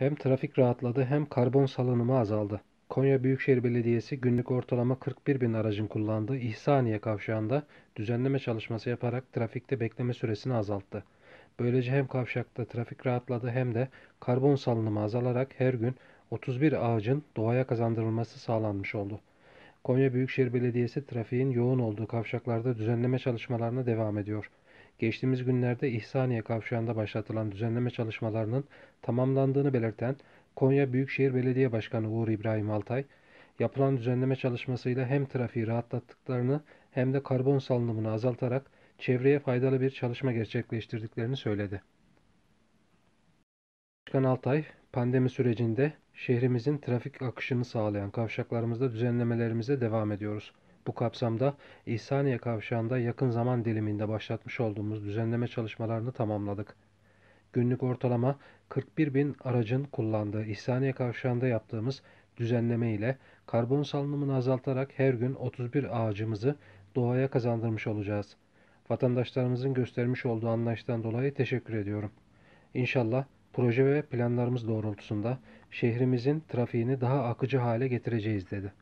Hem trafik rahatladı hem karbon salınımı azaldı. Konya Büyükşehir Belediyesi günlük ortalama 41 bin aracın kullandığı İhsaniye kavşağında düzenleme çalışması yaparak trafikte bekleme süresini azalttı. Böylece hem kavşakta trafik rahatladı hem de karbon salınımı azalarak her gün 31 ağacın doğaya kazandırılması sağlanmış oldu. Konya Büyükşehir Belediyesi trafiğin yoğun olduğu kavşaklarda düzenleme çalışmalarına devam ediyor geçtiğimiz günlerde İhsaniye Kavşağı'nda başlatılan düzenleme çalışmalarının tamamlandığını belirten Konya Büyükşehir Belediye Başkanı Uğur İbrahim Altay, yapılan düzenleme çalışmasıyla hem trafiği rahatlattıklarını hem de karbon salınımını azaltarak çevreye faydalı bir çalışma gerçekleştirdiklerini söyledi. Başkan Altay, pandemi sürecinde şehrimizin trafik akışını sağlayan kavşaklarımızda düzenlemelerimize devam ediyoruz. Bu kapsamda İhsaniye Kavşağı'nda yakın zaman diliminde başlatmış olduğumuz düzenleme çalışmalarını tamamladık. Günlük ortalama 41 bin aracın kullandığı İhsaniye Kavşağı'nda yaptığımız düzenleme ile karbon salınımını azaltarak her gün 31 ağacımızı doğaya kazandırmış olacağız. Vatandaşlarımızın göstermiş olduğu anlayıştan dolayı teşekkür ediyorum. İnşallah proje ve planlarımız doğrultusunda şehrimizin trafiğini daha akıcı hale getireceğiz dedi.